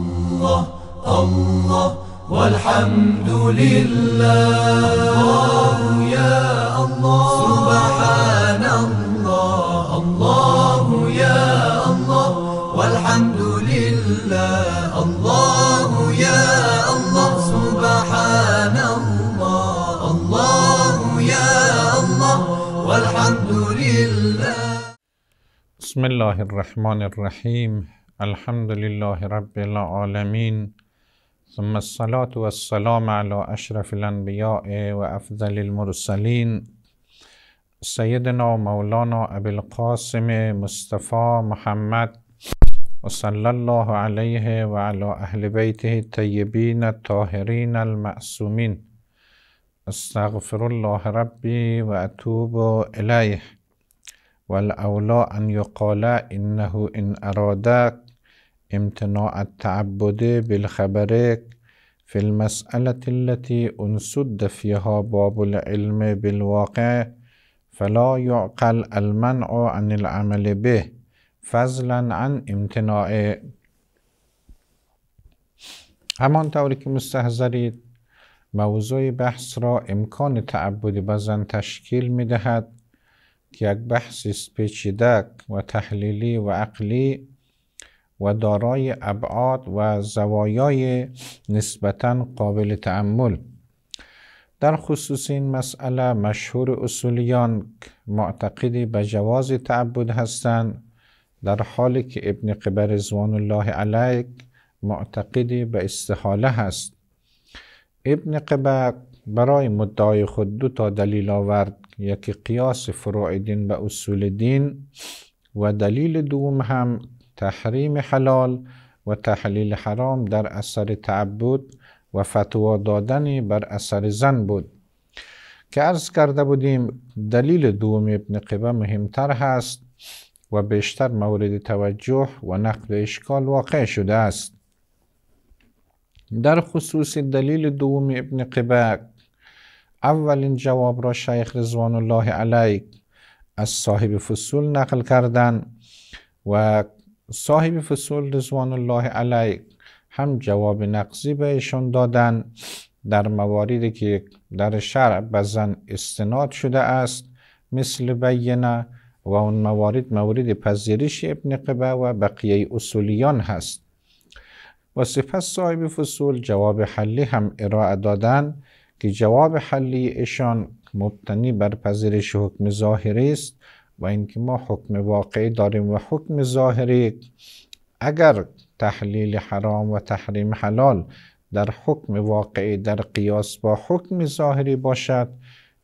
الله الله والحمد لله الله يا الله سبحان الله الله يا الله والحمد لله الله يا الله سبحان الله الله يا الله والحمد لله بسم الله الرحمن الرحيم الحمد لله رب العالمين ثم الصلاة والسلام على أشرف الأنبياء وأفضل المرسلين سيدنا مولانا أبي القاسم مصطفى محمد وصلى الله عليه وعلى أهل بيته الطيبين الطاهرين المأسومين استغفر الله ربي وأتوب إليه والأولى أن يقال إنه إن أرادك امتناع التعبد بالخبرك في المسألة التي انسد فيها باب العلم بالواقع فلا يعقل المنع عن العمل به فضلا عن همان طوری که مستحضرید موضوع بحث را امکان تعبد بزن تشکیل می دهد که یک بحث پیچیده و تحلیلی و عقلی و دارای ابعاد و زوایای نسبتا قابل تعمل در خصوص این مسئله مشهور اصولیان معتقد به جواز تعبد هستند در حالی که ابن قبر زوان الله علیه معتقد به استحاله هست ابن قبر برای مدعای خود دو تا دلیل آورد یکی قیاس فروع دین به اصول دین و دلیل دوم هم تحریم حلال و تحلیل حرام در اثر تعبد و فتوا دادن بر اثر زن بود که عرض کرده بودیم دلیل دوم ابن قبه مهمتر هست و بیشتر مورد توجه و نقل اشکال واقع شده است در خصوص دلیل دوم ابن قبه اولین جواب را شیخ رضوان الله علیه از صاحب فصول نقل کردن و صاحب فصول رضوان الله علیه هم جواب نقضی بهشان دادن در مواردی که در شرع بزن استناد شده است مثل بینه و اون موارد مورد پذیرش ابن قبه و بقیه اصولیان هست و سپس صاحب فصول جواب حلی هم ارائه دادن که جواب حلی اشان مبتنی بر پذیرش حکم ظاهری است و اینکه ما حکم واقعی داریم و حکم ظاهری اگر تحلیل حرام و تحریم حلال در حکم واقعی در قیاس با حکم ظاهری باشد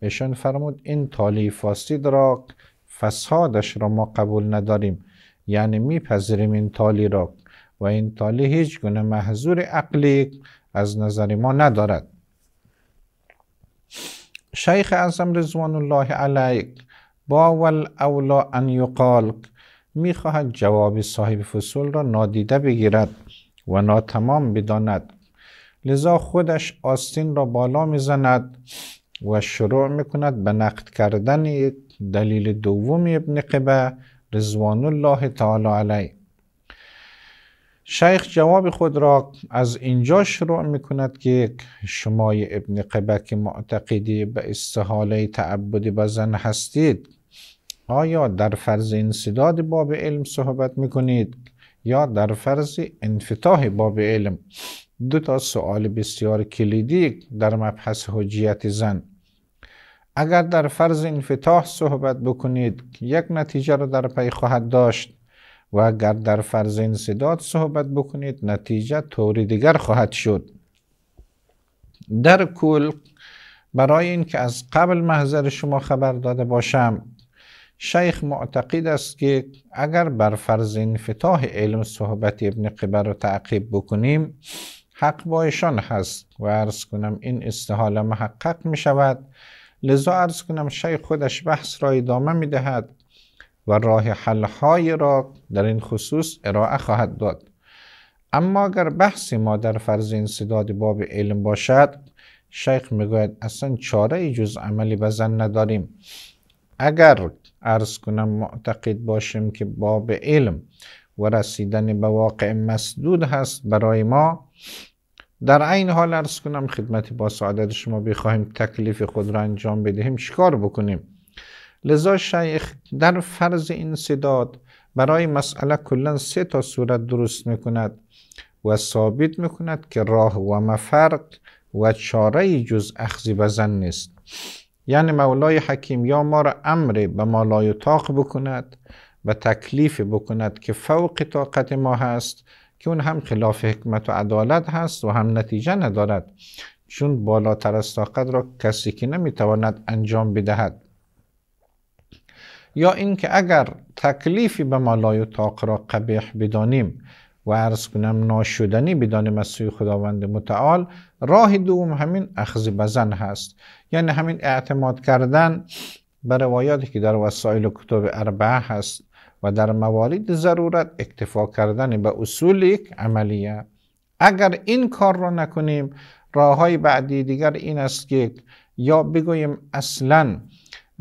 ایشان فرمود این تالی فاسد را فسادش را ما قبول نداریم یعنی میپذیریم این تالی را و این تالی هیچ گونه محضور عقلی از نظر ما ندارد شیخ اعظم رضوان الله علیه با اولا ان یقال میخواهد جواب صاحب فصول را نادیده بگیرد و ناتمام بداند لذا خودش آستین را بالا میزند و شروع میکند به نقد کردن دلیل دوم ابن قبه رضوان الله تعالی علیه شیخ جواب خود را از اینجا شروع می کند که شمای ابن قبه که معتقدی به استحاله تعبد بزن هستید آیا در فرض انصداد باب علم صحبت میکنید یا در فرض انفتاح باب علم دو تا سوال بسیار کلیدی در مبحث حجیت زن اگر در فرض انفتاح صحبت بکنید یک نتیجه را در پی خواهد داشت و اگر در فرض انصداد صحبت بکنید نتیجه طوری دیگر خواهد شد در کل برای اینکه از قبل محضر شما خبر داده باشم شیخ معتقد است که اگر بر فرض انفتاح علم صحبت ابن قبر رو تعقیب بکنیم حق با ایشان هست و ارز کنم این استحاله محقق می شود لذا ارز کنم شیخ خودش بحث را ادامه می دهد و راه حلهای را در این خصوص ارائه خواهد داد اما اگر بحث ما در فرض انصداد باب علم باشد شیخ میگوید اصلا چاره جز عملی بزن نداریم اگر ارز کنم معتقد باشیم که باب علم و رسیدن به واقع مسدود هست برای ما در این حال ارز کنم خدمت با سعادت شما بخواهیم تکلیف خود را انجام بدهیم چیکار بکنیم لذا شیخ در فرض صداد برای مسئله کلا سه تا صورت درست میکند و ثابت میکند که راه و مفرق و چاره جز اخذی بزن نیست یعنی مولای حکیم یا ما را امر به ما لایطاق بکند و تکلیف بکند که فوق طاقت ما هست که اون هم خلاف حکمت و عدالت هست و هم نتیجه ندارد چون بالاتر از طاقت را کسی که نمیتواند انجام بدهد یا اینکه اگر تکلیفی به ما لایطاق را قبیح بدانیم و عرض کنم ناشدنی بدان مسیح خداوند متعال راه دوم همین اخذ بزن هست یعنی همین اعتماد کردن به روایاتی که در وسایل کتب اربعه هست و در موارد ضرورت اکتفا کردن به اصول یک عملیه اگر این کار را نکنیم راه های بعدی دیگر این است که یا بگویم اصلا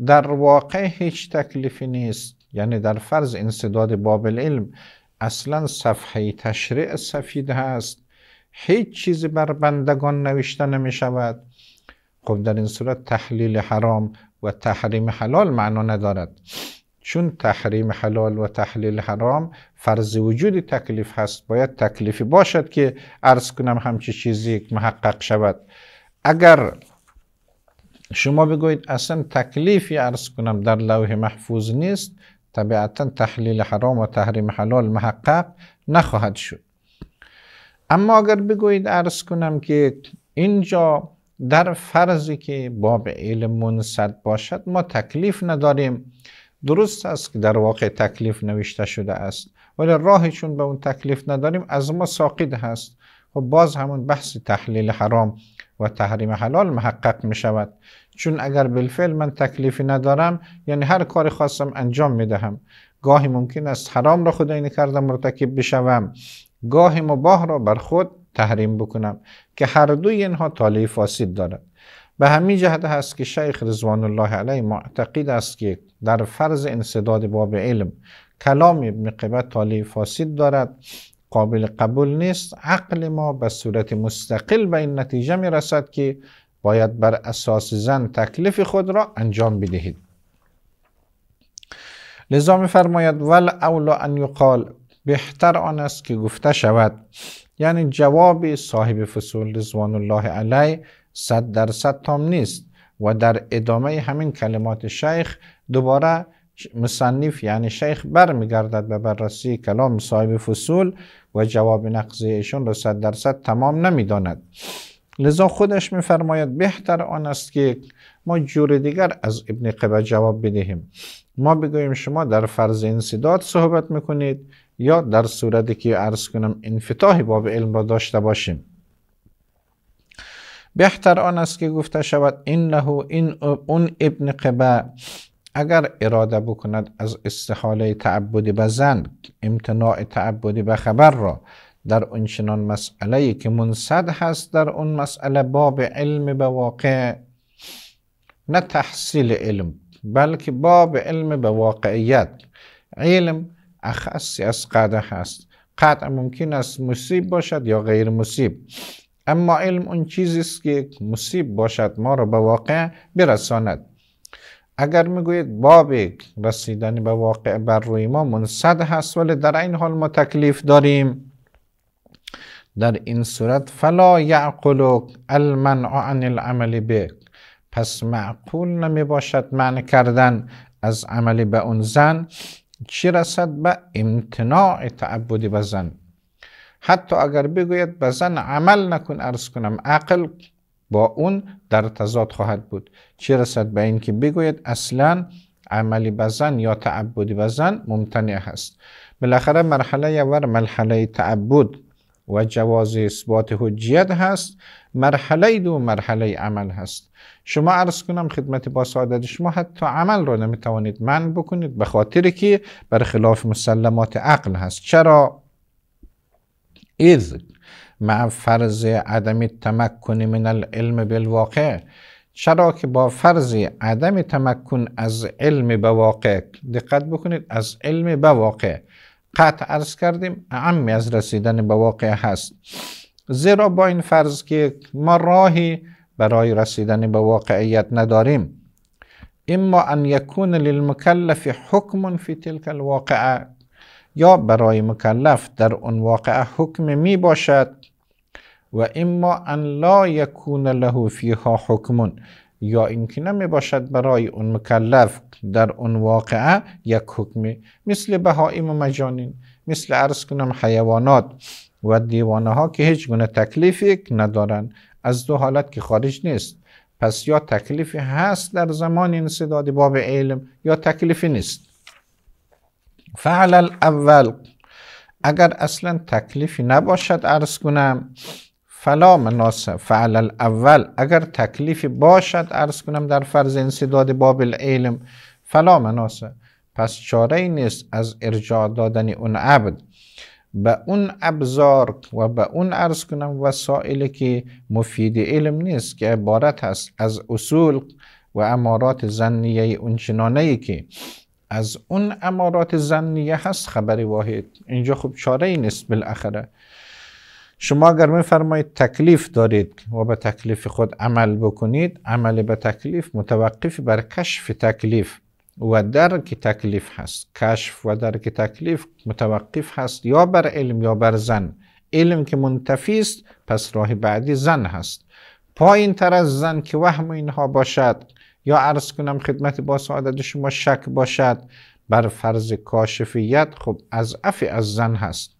در واقع هیچ تکلیفی نیست یعنی در فرض انصداد باب علم اصلا صفحه تشریع سفید هست هیچ چیزی بر بندگان نوشته نمی شود خب در این صورت تحلیل حرام و تحریم حلال معنا ندارد چون تحریم حلال و تحلیل حرام فرض وجود تکلیف هست باید تکلیفی باشد که عرض کنم همچی چیزی محقق شود اگر شما بگویید اصلا تکلیفی عرض کنم در لوح محفوظ نیست طبیعتا تحلیل حرام و تحریم حلال محقق نخواهد شد اما اگر بگویید عرض کنم که اینجا در فرضی که باب علم منصد باشد ما تکلیف نداریم درست است که در واقع تکلیف نوشته شده است ولی راهشون به اون تکلیف نداریم از ما ساقید هست خب باز همون بحث تحلیل حرام و تحریم حلال محقق می شود چون اگر بالفعل من تکلیفی ندارم یعنی هر کاری خواستم انجام می دهم گاهی ممکن است حرام را خدای نکرده مرتکب بشوم گاهی مباه را بر خود تحریم بکنم که هر دوی اینها تالی فاسد دارد به همین جهت هست که شیخ رضوان الله علیه معتقد است که در فرض انصداد باب علم کلام ابن قبط فاسد دارد قابل قبول نیست عقل ما به صورت مستقل به این نتیجه می رسد که باید بر اساس زن تکلیف خود را انجام بدهید لذا می فرماید ول اولا ان یقال بهتر آن است که گفته شود یعنی جواب صاحب فصول رضوان الله علی صد درصد تام نیست و در ادامه همین کلمات شیخ دوباره مصنف یعنی شیخ برمیگردد به بررسی کلام صاحب فصول و جواب نقضی ایشون را صد درصد تمام نمیداند لذا خودش میفرماید بهتر آن است که ما جور دیگر از ابن قبه جواب بدهیم ما بگوییم شما در فرض انصداد صحبت میکنید یا در صورتی که عرض کنم انفتاح باب علم را داشته باشیم بهتر آن است که گفته شود انه این اون ابن قبه اگر اراده بکند از استحاله به زن، امتناع به خبر را در اون چنان مسئله که منصد هست در اون مسئله باب علم به واقع نه تحصیل علم بلکه باب علم به واقعیت علم اخصی از قده هست قطع ممکن است مصیب باشد یا غیر مصیب اما علم اون چیزی است که مصیب باشد ما را به واقع برساند اگر میگوید باب رسیدن به واقع بر روی ما منصد هست ولی در این حال ما تکلیف داریم در این صورت فلا یعقلک المنع عن العمل به پس معقول نمی باشد معنی کردن از عملی به اون زن چی رسد به امتناع تعبدی به زن حتی اگر بگوید به زن عمل نکن ارز کنم عقل با اون در تضاد خواهد بود چه رسد به این که بگوید اصلا عملی بزن یا تعبدی بزن ممتنع هست بالاخره مرحله اول مرحله تعبد و جواز اثبات حجیت هست مرحله دو مرحله عمل هست شما عرض کنم خدمت با سعادت شما حتی عمل را نمیتوانید من بکنید به خاطر که برخلاف مسلمات عقل هست چرا؟ اذ مع فرض عدم تمکن من العلم بالواقع چرا که با فرض عدم تمکن از علم به واقع دقت بکنید از علم به واقع قطع عرض کردیم عمی از رسیدن به واقع هست زیرا با این فرض که ما راهی برای رسیدن به واقعیت نداریم اما ان یکون للمکلف حکم فی تلک الواقعه یا برای مکلف در اون واقعه حکم می باشد و اما ان لا یکون له فیها حکمون یا اینکه نمی باشد برای اون مکلف در اون واقعه یک حکمی مثل بهایم و مجانین مثل عرض کنم حیوانات و دیوانه ها که هیچ گونه تکلیفی ندارن از دو حالت که خارج نیست پس یا تکلیفی هست در زمان انصداد باب علم یا تکلیفی نیست فعل الاول اگر اصلا تکلیفی نباشد عرض کنم فلا مناس فعل الاول اگر تکلیفی باشد ارز کنم در فرض انصداد باب العلم فلا مناس پس چاره ای نیست از ارجاع دادن اون عبد به اون ابزار و به اون ارز کنم وسائلی که مفید علم نیست که عبارت هست از اصول و امارات زنیه اون که از اون امارات زنیه هست خبر واحد اینجا خوب چاره ای نیست بالاخره شما اگر میفرمایید تکلیف دارید و به تکلیف خود عمل بکنید عمل به تکلیف متوقف بر کشف تکلیف و درک تکلیف هست کشف و درک تکلیف متوقف هست یا بر علم یا بر زن علم که منتفی است پس راه بعدی زن هست پایین تر از زن که وهم اینها باشد یا عرض کنم خدمت با سعادت شما شک باشد بر فرض کاشفیت خب از افی از زن هست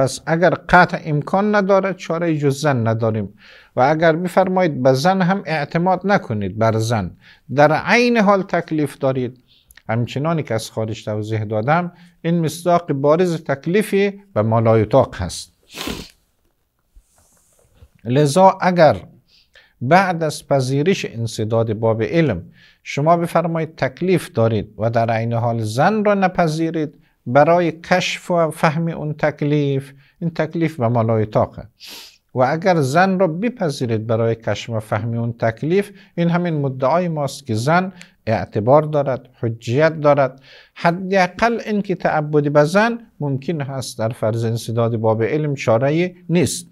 پس اگر قطع امکان نداره چاره جز زن نداریم و اگر بفرمایید به زن هم اعتماد نکنید بر زن در عین حال تکلیف دارید همچنانی که از خارج توضیح دادم این مصداق بارز تکلیفی و مالایتاق هست لذا اگر بعد از پذیرش انصداد باب علم شما بفرمایید تکلیف دارید و در عین حال زن را نپذیرید برای کشف و فهم اون تکلیف این تکلیف مالای طاقه و اگر زن را بپذیرید برای کشف و فهم اون تکلیف این همین مدعای ماست که زن اعتبار دارد حجیت دارد حداقل اینکه تعبد به زن ممکن هست در فرض انصداد باب علم چاره نیست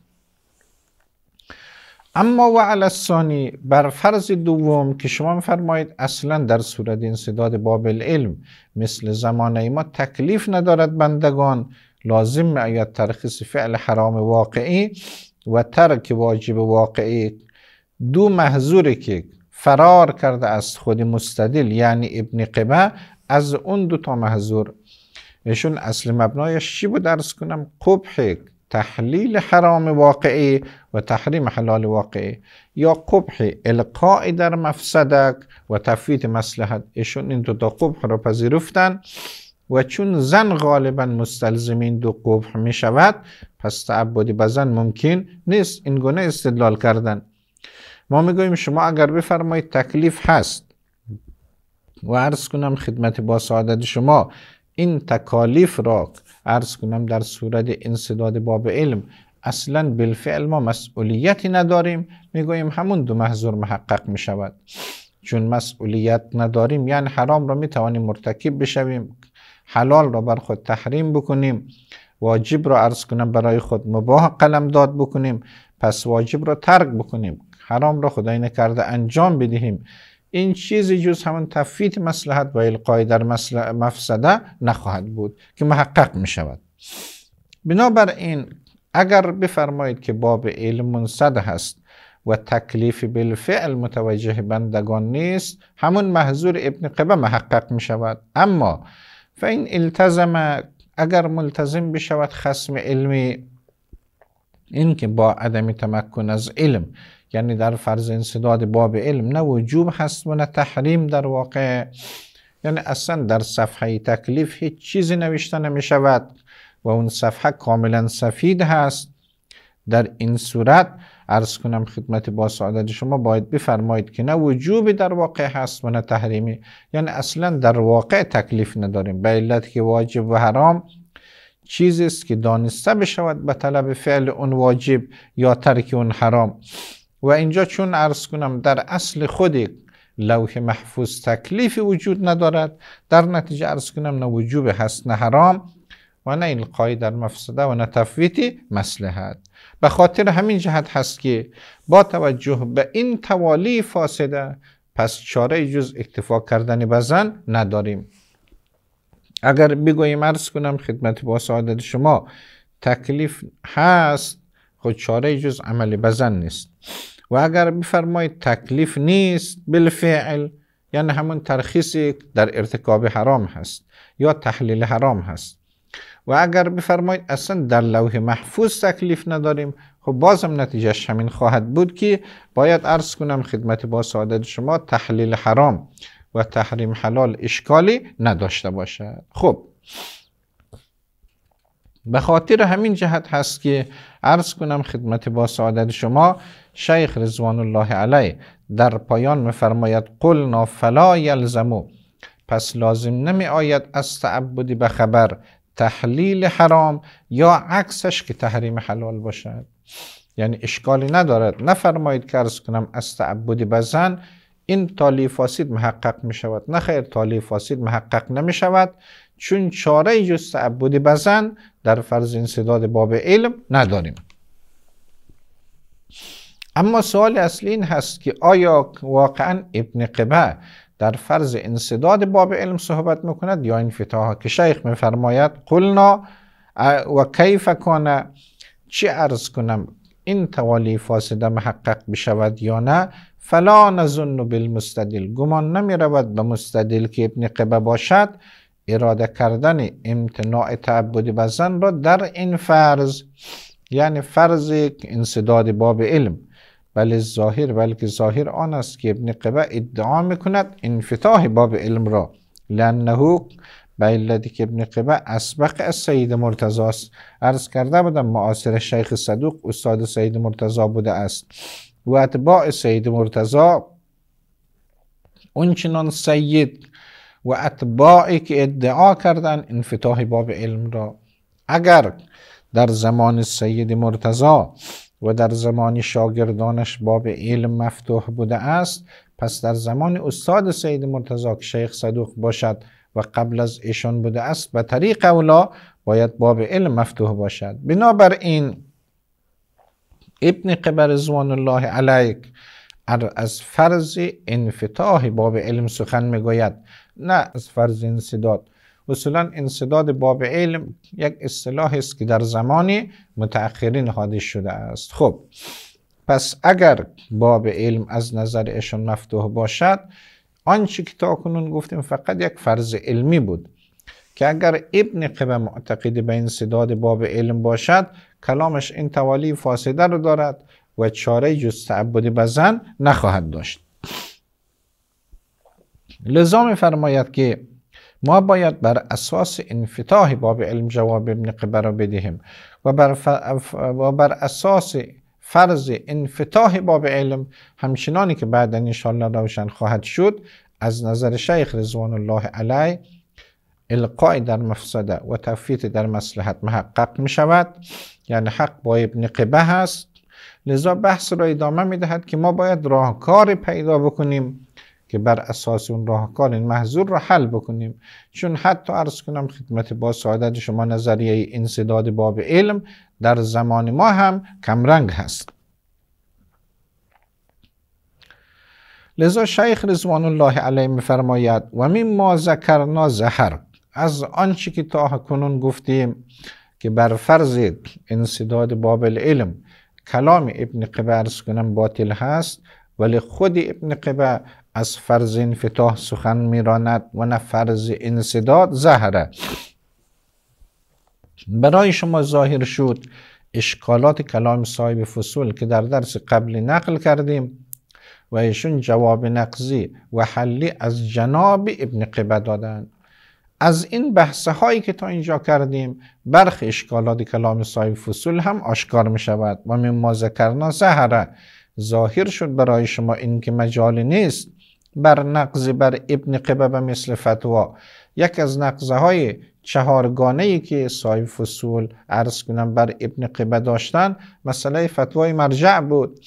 اما و الثانی بر فرض دوم که شما میفرمایید اصلا در صورت انصداد باب العلم مثل زمانه ما تکلیف ندارد بندگان لازم میآید ترخیص فعل حرام واقعی و ترک واجب واقعی دو محضور که فرار کرده از خود مستدل یعنی ابن قبه از اون دو تا محضور ایشون اصل مبنایش چی بود درس کنم قبح تحلیل حرام واقعی و تحریم حلال واقعی یا قبح القای در مفسدک و تفویت مسلحت ایشون این دو تا قبح را پذیرفتن و چون زن غالبا مستلزم این دو قبح می شود پس تعبدی بزن ممکن نیست این گونه استدلال کردن ما میگویم شما اگر بفرمایید تکلیف هست و عرض کنم خدمت با سعادت شما این تکالیف را ارز کنم در صورت انصداد باب علم اصلا بالفعل ما مسئولیتی نداریم میگوییم همون دو محضور محقق میشود چون مسئولیت نداریم یعنی حرام را میتوانیم مرتکب بشویم حلال را بر خود تحریم بکنیم واجب را عرض کنم برای خود مباه قلم داد بکنیم پس واجب را ترک بکنیم حرام را خدای نکرده انجام بدهیم این چیزی جز همون تفیت مسلحت و القای در مفسده نخواهد بود که محقق می شود بنابراین اگر بفرمایید که باب علم منصد هست و تکلیف بالفعل متوجه بندگان نیست همون محضور ابن قبه محقق می شود اما این التزم اگر ملتزم بشود خسم علمی این که با عدم تمکن از علم یعنی در فرض انصداد باب علم نه وجوب هست و نه تحریم در واقع یعنی اصلا در صفحه تکلیف هیچ چیزی نوشته نمی شود و اون صفحه کاملا سفید هست در این صورت عرض کنم خدمت با سعادت شما باید بفرمایید که نه وجوبی در واقع هست و نه تحریمی یعنی اصلا در واقع تکلیف نداریم به علت که واجب و حرام چیزی است که دانسته بشود به طلب فعل اون واجب یا ترک اون حرام و اینجا چون عرض کنم در اصل خود لوح محفوظ تکلیفی وجود ندارد در نتیجه عرض کنم نه وجوب هست نه حرام و نه القای در مفسده و نه تفویتی مسلحت به خاطر همین جهت هست که با توجه به این توالی فاسده پس چاره جز اکتفا کردن بزن نداریم اگر بگویم عرض کنم خدمت با سعادت شما تکلیف هست خود خب چاره جز عمل بزن نیست و اگر بفرمایید تکلیف نیست بالفعل یعنی همون ترخیصی در ارتکاب حرام هست یا تحلیل حرام هست و اگر بفرمایید اصلا در لوح محفوظ تکلیف نداریم خب بازم نتیجه همین خواهد بود که باید عرض کنم خدمت با سعادت شما تحلیل حرام و تحریم حلال اشکالی نداشته باشد خب به خاطر همین جهت هست که عرض کنم خدمت با سعادت شما شیخ رضوان الله علیه در پایان میفرماید قلنا فلا یلزمو پس لازم نمی آید از تعبدی به خبر تحلیل حرام یا عکسش که تحریم حلال باشد یعنی اشکالی ندارد نفرمایید که ارز کنم از تعبدی زن این تالی فاسید محقق می شود نه خیر تالی فاسید محقق نمی شود چون چاره جز تعبد بزن در فرض انصداد باب علم نداریم اما سوال اصلی این هست که آیا واقعا ابن قبه در فرض انصداد باب علم صحبت میکند یا این فتاها که شیخ میفرماید قلنا و کیف کنه چی ارز کنم این توالی فاسده محقق بشود یا نه فلا نظن بالمستدل گمان نمی رود به مستدل که ابن قبه باشد اراده کردن امتناع تعبد بزن را در این فرض یعنی فرض انصداد باب علم بل ظاهر بلکه ظاهر آن است که ابن قبه ادعا میکند انفتاح باب علم را لانه به که ابن قبه اسبق از سید مرتضی عرض کرده بودم معاصر شیخ صدوق استاد سید مرتضی بوده است و اتباع سید مرتزا اونچنان سید و اتباعی که ادعا کردن انفتاح باب علم را اگر در زمان سید مرتزا و در زمان شاگردانش باب علم مفتوح بوده است پس در زمان استاد سید مرتضا که شیخ صدوق باشد و قبل از ایشان بوده است به طریق اولا باید باب علم مفتوح باشد بنابراین ابن قبر زوان الله علیک از فرض انفتاح باب علم سخن میگوید نه از فرض انصداد اصولا انصداد باب علم یک اصطلاح است که در زمانی متأخرین حادث شده است خب پس اگر باب علم از نظر ایشان مفتوح باشد آنچه که تا کنون گفتیم فقط یک فرض علمی بود که اگر ابن قبه معتقد به صداد باب علم باشد کلامش این توالی فاسده رو دارد و چاره جز تعبد بزن نخواهد داشت لذا می فرماید که ما باید بر اساس انفتاح باب علم جواب ابن قبه را بدهیم و بر, اساس فرض انفتاح باب علم همچنانی که بعد انشالله روشن خواهد شد از نظر شیخ رضوان الله علیه القای در مفسده و تفیت در مسلحت محقق می شود یعنی حق با ابن قبه هست لذا بحث را ادامه می دهد که ما باید راهکاری پیدا بکنیم که بر اساس اون راهکار این محضور را حل بکنیم چون حتی عرض کنم خدمت با سعادت شما نظریه انصداد باب علم در زمان ما هم کمرنگ هست لذا شیخ رضوان الله علیه فرماید و ما ذکرنا زهر از آنچه که تا کنون گفتیم که بر فرض انصداد باب العلم کلام ابن قبه ارز کنم باطل هست ولی خود ابن قبه از فرض انفتاح سخن میراند و نه فرض انصداد زهره برای شما ظاهر شد اشکالات کلام صاحب فصول که در درس قبلی نقل کردیم و ایشون جواب نقضی و حلی از جناب ابن قبه دادند از این بحث هایی که تا اینجا کردیم برخی اشکالات کلام صاحب فصول هم آشکار می شود و مما ذکرنا زهره ظاهر شد برای شما اینکه مجال نیست بر نقض بر ابن و مثل فتوا یک از نقضه های چهارگانه ای که صاحب فصول عرض کنم بر ابن قبه داشتن مسئله فتوای مرجع بود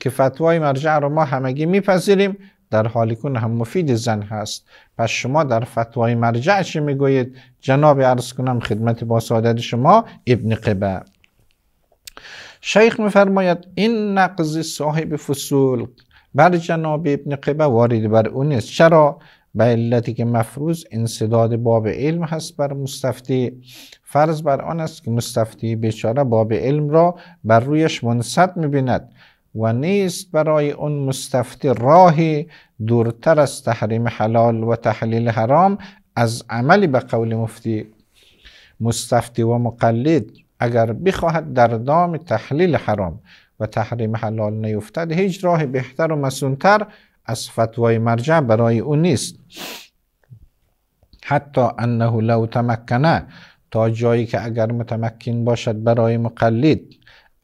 که فتوای مرجع رو ما همگی میپذیریم در حالی هم مفید زن هست پس شما در فتوای مرجع چه میگوید جناب عرض کنم خدمت با سعادت شما ابن قبه شیخ میفرماید این نقض صاحب فصول بر جناب ابن قبه وارد بر اون نیست چرا به علتی که مفروض انصداد باب علم هست بر مستفتی فرض بر آن است که مستفتی بیچاره باب علم را بر رویش منصد میبیند و نیست برای اون مستفتی راهی دورتر از تحریم حلال و تحلیل حرام از عملی به قول مفتی مستفتی و مقلد اگر بخواهد در دام تحلیل حرام و تحریم حلال نیفتد هیچ راه بهتر و مسونتر از فتوای مرجع برای او نیست حتی انه لو تمکنه تا جایی که اگر متمکن باشد برای مقلد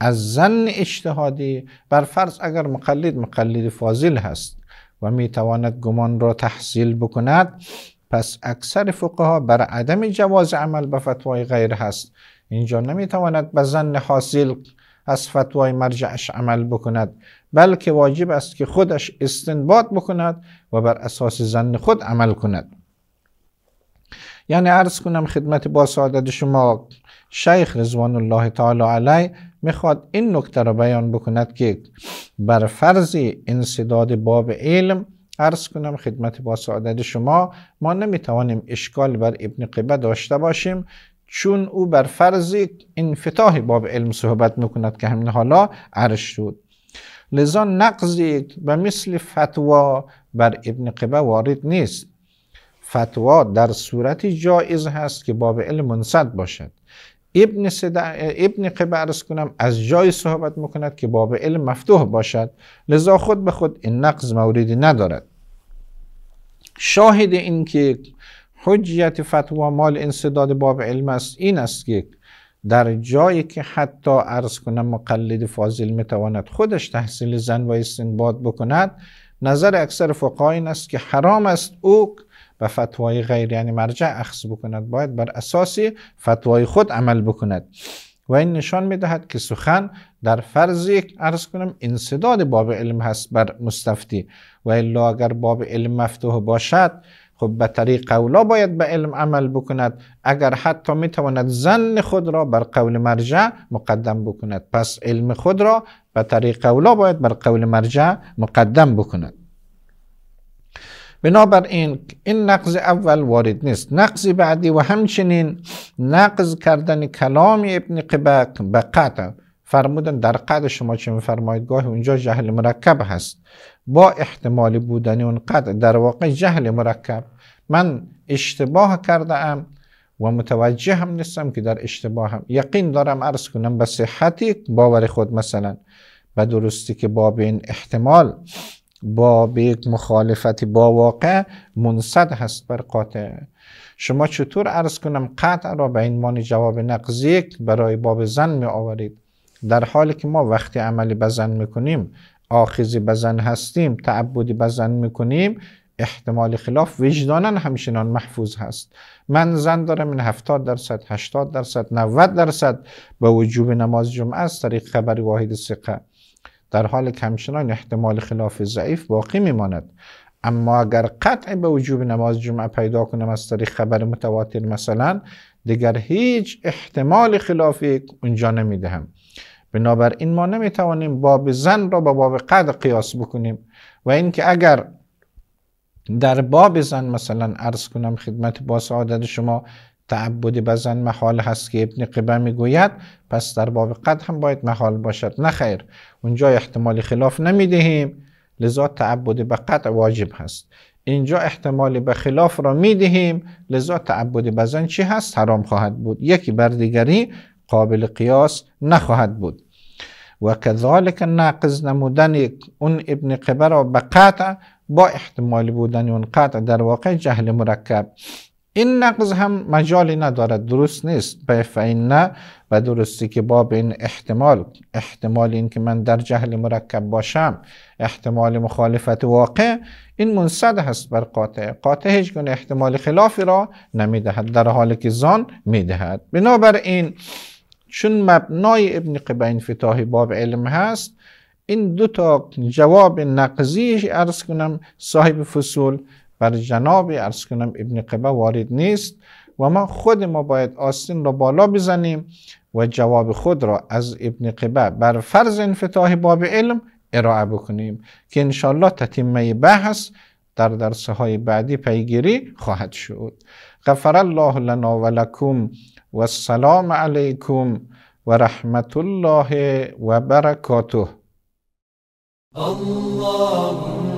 از زن اجتهادی بر فرض اگر مقلد مقلد فاضل هست و میتواند گمان را تحصیل بکند پس اکثر فقها بر عدم جواز عمل به فتوای غیر هست اینجا نمیتواند به زن حاصل از فتوای مرجعش عمل بکند بلکه واجب است که خودش استنباط بکند و بر اساس زن خود عمل کند یعنی عرض کنم خدمت با سعادت شما شیخ رضوان الله تعالی علیه میخواد این نکته را بیان بکند که بر فرض انصداد باب علم عرض کنم خدمت با سعادت شما ما نمیتوانیم اشکال بر ابن قبه داشته باشیم چون او بر فرض انفتاح باب علم صحبت میکند که همین حالا عرض شد لذا نقضی به مثل فتوا بر ابن قبه وارد نیست فتوا در صورتی جایز هست که باب علم منصد باشد ابن, ابن قبع کنم از جای صحبت میکند که باب علم مفتوح باشد لذا خود به خود این نقض موردی ندارد شاهد این که حجیت فتوا مال انصداد باب علم است این است که در جایی که حتی عرض کنم مقلد فاضل میتواند خودش تحصیل زن و استنباد بکند نظر اکثر فقاین است که حرام است او به فتوای غیر یعنی مرجع اخذ بکند باید بر اساس فتوای خود عمل بکند و این نشان میدهد که سخن در فرض یک عرض کنم انصداد باب علم هست بر مستفتی و الا اگر باب علم مفتوح باشد خب به طریق قولا باید به علم عمل بکند اگر حتی میتواند زن خود را بر قول مرجع مقدم بکند پس علم خود را به طریق قولا باید بر قول مرجع مقدم بکند بنابراین این نقض اول وارد نیست نقض بعدی و همچنین نقض کردن کلام ابن قبق به قطع فرمودن در قطع شما چه میفرمایید گاهی اونجا جهل مرکب هست با احتمال بودن اون قطع در واقع جهل مرکب من اشتباه کرده ام و متوجه هم نیستم که در اشتباه هم یقین دارم عرض کنم به صحتی باور خود مثلا به درستی که باب این احتمال با به یک مخالفتی با واقع منصد هست بر قاطع شما چطور عرض کنم قطع را به عنوان جواب نقض برای باب زن می آورید در حالی که ما وقتی عملی بزن میکنیم آخیزی بزن هستیم تعبدی بزن میکنیم احتمال خلاف وجدانن همچنان محفوظ هست من زن دارم این 70 درصد 80 درصد 90 درصد به وجوب نماز جمعه از طریق خبر واحد سقه در حال کمچنان احتمال خلاف ضعیف باقی میماند اما اگر قطع به وجوب نماز جمعه پیدا کنم از طریق خبر متواتر مثلا دیگر هیچ احتمال خلافی اونجا نمیدهم بنابراین ما نمیتوانیم باب زن را با باب قدر قیاس بکنیم و اینکه اگر در باب زن مثلا عرض کنم خدمت با سعادت شما تعبد بزن محال هست که ابن قبه میگوید پس در باب قد هم باید محال باشد نه خیر اونجا احتمال خلاف نمیدهیم لذا تعبد به قطع واجب هست اینجا احتمال به خلاف را میدهیم لذا تعبد بزن چی هست حرام خواهد بود یکی بر دیگری قابل قیاس نخواهد بود و کذالک ناقض نمودن اون ابن قبه را به قطع با احتمال بودن اون قطع در واقع جهل مرکب این نقض هم مجالی ندارد درست نیست به نه و درستی که باب این احتمال احتمال این که من در جهل مرکب باشم احتمال مخالفت واقع این منصد هست بر قاطع قاطع هیچ گونه احتمال خلافی را نمیدهد در حالی که زان میدهد بنابراین چون مبنای ابن قبین فتاحی باب علم هست این دو تا جواب نقضیش ارز کنم صاحب فصول بر جناب ارز کنم ابن قبه وارد نیست و ما خود ما باید آستین را بالا بزنیم و جواب خود را از ابن قبه بر فرض انفتاح باب علم ارائه بکنیم که انشالله تتمه بحث در درسهای بعدی پیگیری خواهد شد غفر الله لنا و لکم و السلام علیکم و رحمت الله و برکاته اللهم